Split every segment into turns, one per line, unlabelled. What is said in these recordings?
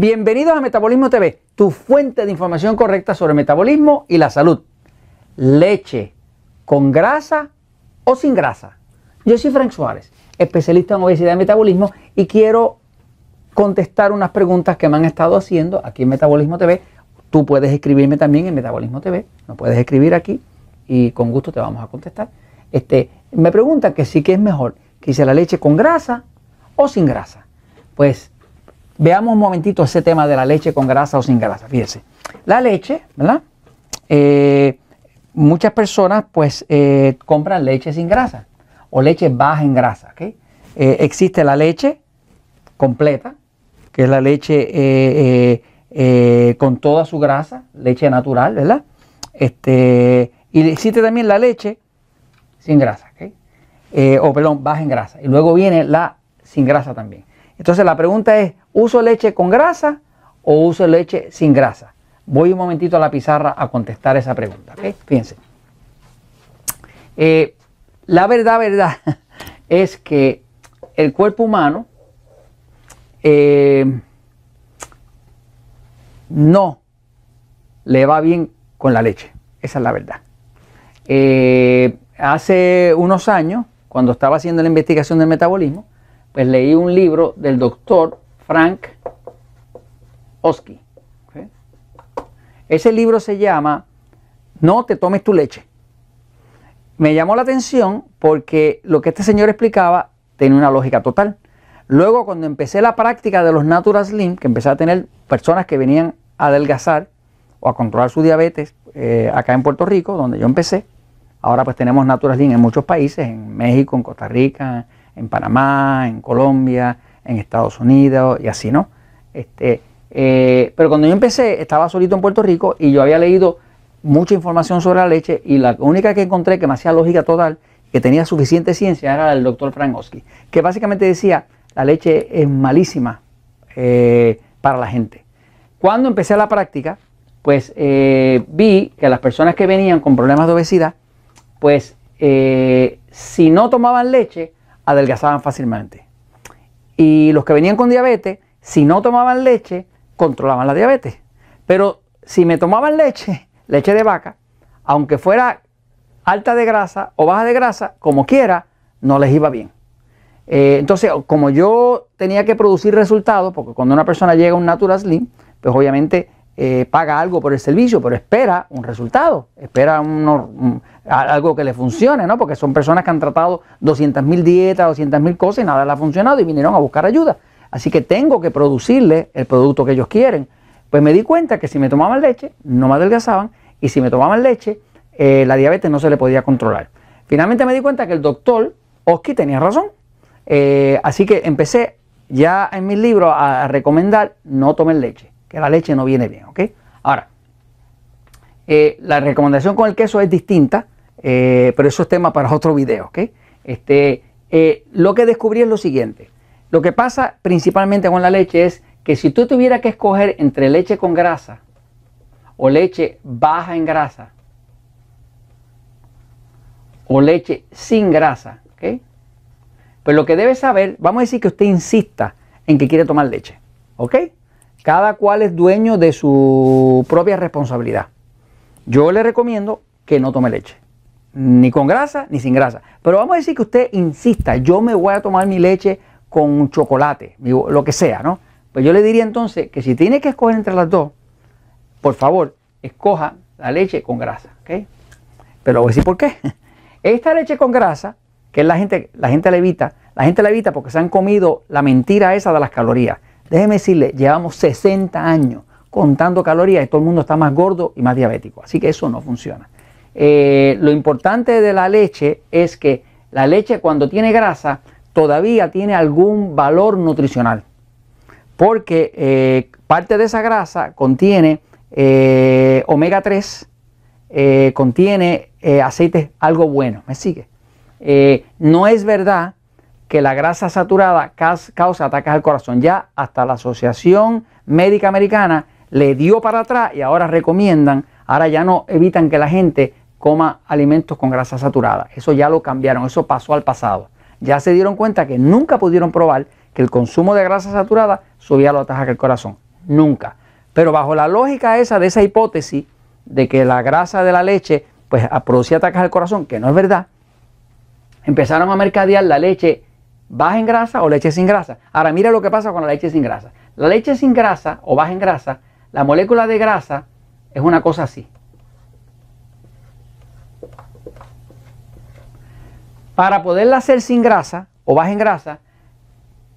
Bienvenidos a Metabolismo TV, tu fuente de información correcta sobre metabolismo y la salud. Leche con grasa o sin grasa. Yo soy Frank Suárez, especialista en obesidad y metabolismo y quiero contestar unas preguntas que me han estado haciendo aquí en Metabolismo TV. Tú puedes escribirme también en Metabolismo TV, no puedes escribir aquí y con gusto te vamos a contestar. Este, me preguntan que sí que es mejor, que hice la leche con grasa o sin grasa. Pues Veamos un momentito ese tema de la leche con grasa o sin grasa. Fíjese. La leche, ¿verdad? Eh, muchas personas pues eh, compran leche sin grasa o leche baja en grasa. ¿ok? Eh, existe la leche completa, que es la leche con toda su grasa, leche natural, ¿verdad? Este, y existe también la leche sin grasa, ¿ok? o perdón, baja en grasa. Y luego viene la sin grasa también. Entonces la pregunta es, ¿uso leche con grasa o uso leche sin grasa? Voy un momentito a la pizarra a contestar esa pregunta. ¿okay? Fíjense. Eh, la verdad, verdad, es que el cuerpo humano eh, no le va bien con la leche. Esa es la verdad. Eh, hace unos años, cuando estaba haciendo la investigación del metabolismo, pues leí un libro del doctor Frank Oski. Ese libro se llama No te tomes tu leche. Me llamó la atención porque lo que este señor explicaba tenía una lógica total. Luego cuando empecé la práctica de los Natural Slim, que empecé a tener personas que venían a adelgazar o a controlar su diabetes eh, acá en Puerto Rico, donde yo empecé, ahora pues tenemos Natural Slim en muchos países, en México, en Costa Rica, en Panamá, en Colombia, en Estados Unidos y así, ¿no? Este, eh, pero cuando yo empecé, estaba solito en Puerto Rico y yo había leído mucha información sobre la leche y la única que encontré que me hacía lógica total, que tenía suficiente ciencia, era el doctor Frankowski, que básicamente decía, la leche es malísima eh, para la gente. Cuando empecé la práctica, pues eh, vi que las personas que venían con problemas de obesidad, pues si no tomaban leche, adelgazaban fácilmente. Y los que venían con diabetes, si no tomaban leche, controlaban la diabetes. Pero si me tomaban leche, leche de vaca, aunque fuera alta de grasa o baja de grasa, como quiera, no les iba bien. Eh, entonces, como yo tenía que producir resultados, porque cuando una persona llega a un Natural Slim, pues obviamente eh, paga algo por el servicio, pero espera un resultado, espera algo que le funcione, ¿no? Porque son personas que han tratado 200.000 dietas, 200.000 cosas y nada le ha funcionado y vinieron a buscar ayuda. Así que tengo que producirle el producto que ellos quieren. Pues me di cuenta que si me tomaban leche, no me adelgazaban, y si me tomaban leche, eh, la diabetes no se le podía controlar. Finalmente me di cuenta que el doctor Oski tenía razón. Eh, así que empecé ya en mis libros a recomendar no tomen leche que la leche no viene bien, ¿ok? Ahora, eh, la recomendación con el queso es distinta, eh, pero eso es tema para otro video, ¿ok? Este, eh, lo que descubrí es lo siguiente. Lo que pasa principalmente con la leche es que si tú tuvieras que escoger entre leche con grasa o leche baja en grasa o leche sin grasa, ¿ok? Pues lo que debe saber, vamos a decir que usted insista en que quiere tomar leche, ¿ok? Cada cual es dueño de su propia responsabilidad. Yo le recomiendo que no tome leche, ni con grasa ni sin grasa. Pero vamos a decir que usted insista, yo me voy a tomar mi leche con chocolate, lo que sea, ¿no? Pues yo le diría entonces que si tiene que escoger entre las dos, por favor, escoja la leche con grasa, ¿ok? Pero voy a decir por qué. Esta leche con grasa, que la gente, la gente la evita, la gente la evita porque se han comido la mentira esa de las calorías. Déjeme decirle, llevamos 60 años contando calorías y todo el mundo está más gordo y más diabético. Así que eso no funciona. Eh, lo importante de la leche es que la leche cuando tiene grasa todavía tiene algún valor nutricional. Porque eh, parte de esa grasa contiene eh, omega 3, contiene aceites algo bueno. ¿Me sigue? no es verdad que la grasa saturada causa ataques al corazón. Ya hasta la Asociación Médica Americana le dio para atrás y ahora recomiendan, ahora ya no evitan que la gente coma alimentos con grasa saturada. Eso ya lo cambiaron, eso pasó al pasado. Ya se dieron cuenta que nunca pudieron probar que el consumo de grasa saturada subía los ataques al corazón. Nunca. Pero bajo la lógica esa de esa hipótesis de que la grasa de la leche pues producía ataques al corazón, que no es verdad, empezaron a mercadear la leche baja en grasa o leche sin grasa. Ahora mira lo que pasa con la leche sin grasa. La leche sin grasa o baja en grasa, la molécula de grasa es una cosa así. Para poderla hacer sin grasa o baja en grasa,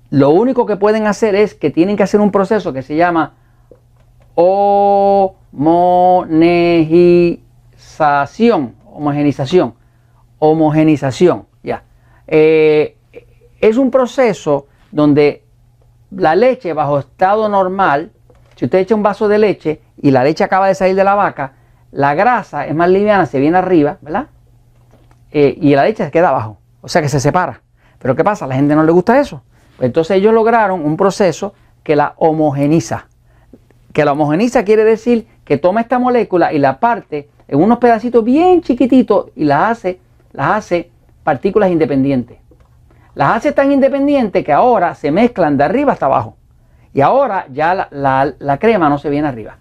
lo único que pueden hacer es que tienen que hacer un proceso que se llama homogenización. Homogenización. Homogenización. Ya. Eh, es un proceso donde la leche bajo estado normal, si usted echa un vaso de leche y la leche acaba de salir de la vaca, la grasa es más liviana, se viene arriba, ¿verdad? Eh, y la leche se queda abajo, o sea que se separa. Pero ¿qué pasa? A la gente no le gusta eso. Pues entonces ellos lograron un proceso que la homogeniza. Que la homogeniza quiere decir que toma esta molécula y la parte en unos pedacitos bien chiquititos y la hace, las hace partículas independientes. Las hace tan independientes que ahora se mezclan de arriba hasta abajo. Y ahora ya la, crema no se viene arriba.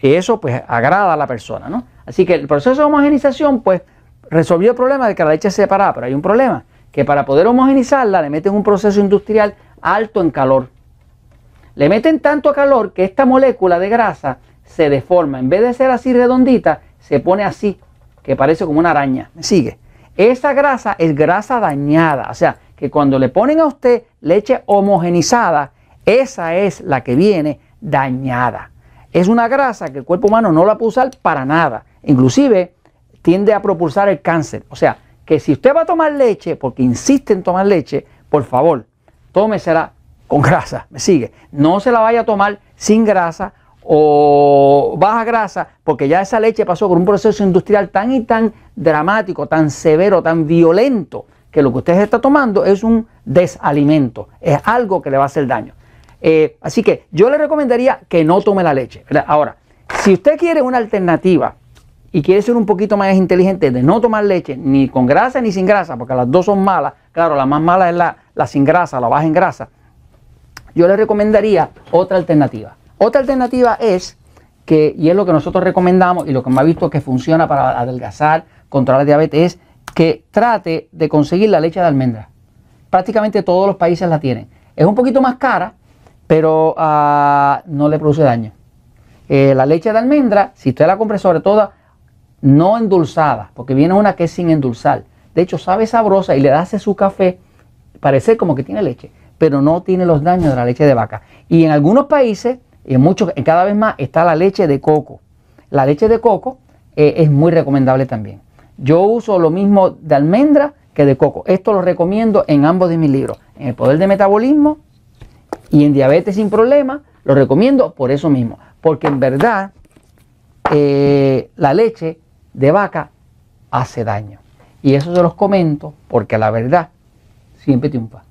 Y eso pues agrada a la persona, ¿no? Así que el proceso de homogenización pues resolvió el problema de que la leche se separaba, pero hay un problema, que para poder homogenizarla le meten un proceso industrial alto en calor. Le meten tanto calor que esta molécula de grasa se deforma, en vez de ser así redondita, se pone así, que parece como una araña. ¿Me sigue? Esa grasa es grasa dañada, o sea, que cuando le ponen a usted leche homogenizada, esa es la que viene dañada. Es una grasa que el cuerpo humano no la puede usar para nada. Inclusive tiende a propulsar el cáncer. O sea, que si usted va a tomar leche, porque insiste en tomar leche, por favor, tómesela con grasa, me sigue. No se la vaya a tomar sin grasa o baja grasa, porque ya esa leche pasó por un proceso industrial tan y tan dramático, tan severo, tan violento, que lo que usted está tomando es un desalimento, es algo que le va a hacer daño. Eh, así que yo le recomendaría que no tome la leche. Ahora, si usted quiere una alternativa y quiere ser un poquito más inteligente de no tomar leche, ni con grasa ni sin grasa, porque las dos son malas, claro, la más mala es la, la sin grasa, la baja en grasa, yo le recomendaría otra alternativa. Otra alternativa es que, y es lo que nosotros recomendamos y lo que hemos visto que funciona para adelgazar, controlar la diabetes, es que trate de conseguir la leche de almendra. Prácticamente todos los países la tienen. Es un poquito más cara, pero ah, no le produce daño. Eh, la leche de almendra, si usted la compra sobre todo no endulzada, porque viene una que es sin endulzar. De hecho, sabe sabrosa y le hace su café, parece como que tiene leche, pero no tiene los daños de la leche de vaca. Y en algunos países y en cada vez más está la leche de coco. La leche de coco eh, es muy recomendable también. Yo uso lo mismo de almendra que de coco. Esto lo recomiendo en ambos de mis libros, en el poder de metabolismo y en diabetes sin Problemas, Lo recomiendo por eso mismo, porque en verdad eh, la leche de vaca hace daño. Y eso se los comento porque la verdad siempre triunfa.